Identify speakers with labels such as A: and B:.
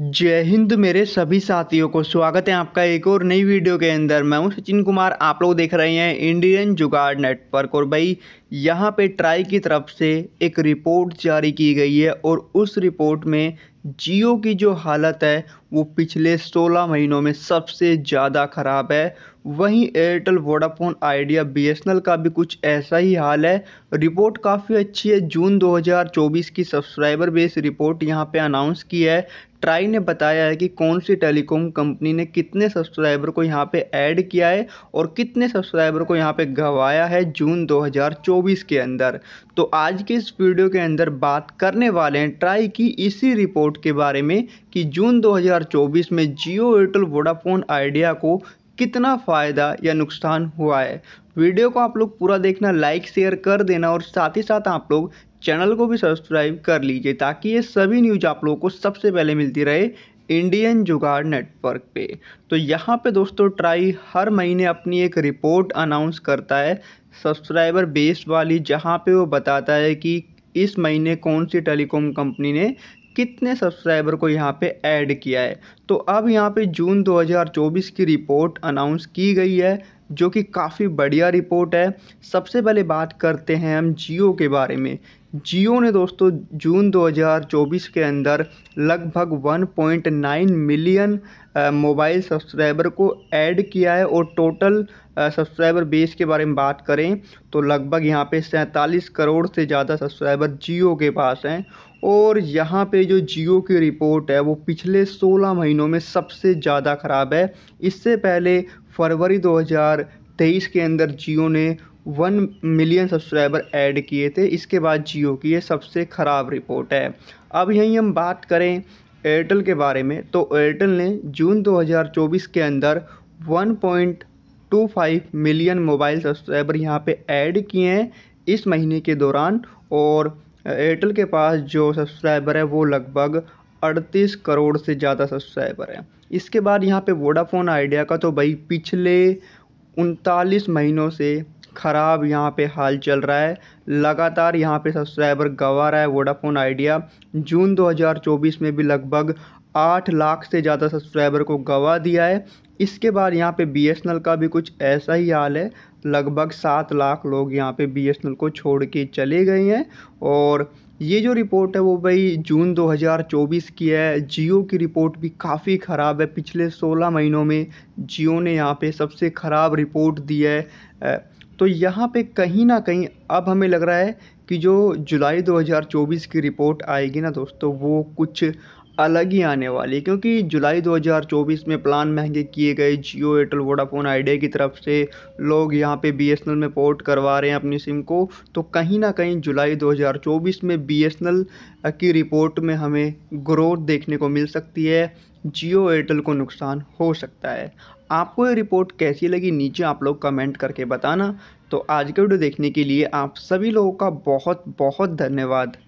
A: जय हिंद मेरे सभी साथियों को स्वागत है आपका एक और नई वीडियो के अंदर मैं हूं सचिन कुमार आप लोग देख रहे हैं इंडियन जुगाड़ नेटवर्क और भाई यहाँ पे ट्राई की तरफ से एक रिपोर्ट जारी की गई है और उस रिपोर्ट में जियो की जो हालत है वो पिछले 16 महीनों में सबसे ज़्यादा ख़राब है वहीं एयरटेल वोडाफोन आइडिया बीएसएनएल का भी कुछ ऐसा ही हाल है रिपोर्ट काफ़ी अच्छी है जून 2024 की सब्सक्राइबर बेस रिपोर्ट यहाँ पे अनाउंस की है ट्राई ने बताया है कि कौन सी टेलीकॉम कंपनी ने कितने सब्सक्राइबर को यहाँ पे ऐड किया है और कितने सब्सक्राइबर को यहाँ पे गंवाया है जून दो 2024 के अंदर तो आज के इस वीडियो के अंदर बात करने वाले हैं ट्राई की इसी रिपोर्ट के बारे में कि जून 2024 में जियो एयरटेल वोडाफोन आइडिया को कितना फ़ायदा या नुकसान हुआ है वीडियो को आप लोग पूरा देखना लाइक शेयर कर देना और साथ ही साथ आप लोग चैनल को भी सब्सक्राइब कर लीजिए ताकि ये सभी न्यूज आप लोगों को सबसे पहले मिलती रहे इंडियन जुगाड़ नेटवर्क पे तो यहाँ पे दोस्तों ट्राई हर महीने अपनी एक रिपोर्ट अनाउंस करता है सब्सक्राइबर बेस्ड वाली जहाँ पे वो बताता है कि इस महीने कौन सी टेलीकॉम कंपनी ने कितने सब्सक्राइबर को यहाँ पे ऐड किया है तो अब यहाँ पे जून 2024 की रिपोर्ट अनाउंस की गई है जो कि काफ़ी बढ़िया रिपोर्ट है सबसे पहले बात करते हैं हम जियो के बारे में जियो ने दोस्तों जून 2024 के अंदर लगभग 1.9 मिलियन मोबाइल सब्सक्राइबर को ऐड किया है और टोटल सब्सक्राइबर बेस के बारे में बात करें तो लगभग यहाँ पे सैंतालीस करोड़ से ज़्यादा सब्सक्राइबर जियो के पास हैं और यहाँ पे जो जियो की रिपोर्ट है वो पिछले 16 महीनों में सबसे ज़्यादा ख़राब है इससे पहले फरवरी 2023 के अंदर जियो ने वन मिलियन सब्सक्राइबर ऐड किए थे इसके बाद जियो की ये सबसे ख़राब रिपोर्ट है अब यहीं हम बात करें एयरटेल के बारे में तो एयरटेल ने जून 2024 के अंदर 1.25 मिलियन मोबाइल सब्सक्राइबर यहाँ पे ऐड किए हैं इस महीने के दौरान और एयरटेल के पास जो सब्सक्राइबर है वो लगभग अड़तीस करोड़ से ज़्यादा सब्सक्राइबर हैं इसके बाद यहाँ पे वोडाफोन आइडिया का तो भाई पिछले उनतालीस महीनों से ख़राब यहाँ पे हाल चल रहा है लगातार यहाँ पे सब्सक्राइबर गंवा रहा है वोडाफोन आइडिया जून 2024 में भी लगभग आठ लाख से ज़्यादा सब्सक्राइबर को गंवा दिया है इसके बाद यहाँ पे बी का भी कुछ ऐसा ही हाल है लगभग सात लाख लोग यहाँ पे बी को छोड़ के चले गए हैं और ये जो रिपोर्ट है वो भाई जून 2024 की है जियो की रिपोर्ट भी काफ़ी ख़राब है पिछले 16 महीनों में जियो ने यहाँ पे सबसे ख़राब रिपोर्ट दी है तो यहाँ पे कहीं ना कहीं अब हमें लग रहा है कि जो जुलाई 2024 की रिपोर्ट आएगी ना दोस्तों वो कुछ अलग ही आने वाली है क्योंकि जुलाई 2024 में प्लान महंगे किए गए जियो एयरटेल वोडाफोन आइडिया की तरफ से लोग यहाँ पे बीएसएनएल में पोर्ट करवा रहे हैं अपनी सिम को तो कहीं ना कहीं जुलाई 2024 में बीएसएनएल की रिपोर्ट में हमें ग्रोथ देखने को मिल सकती है जियो एयरटेल को नुकसान हो सकता है आपको ये रिपोर्ट कैसी लगी नीचे आप लोग कमेंट करके बताना तो आज का वीडियो देखने के लिए आप सभी लोगों का बहुत बहुत धन्यवाद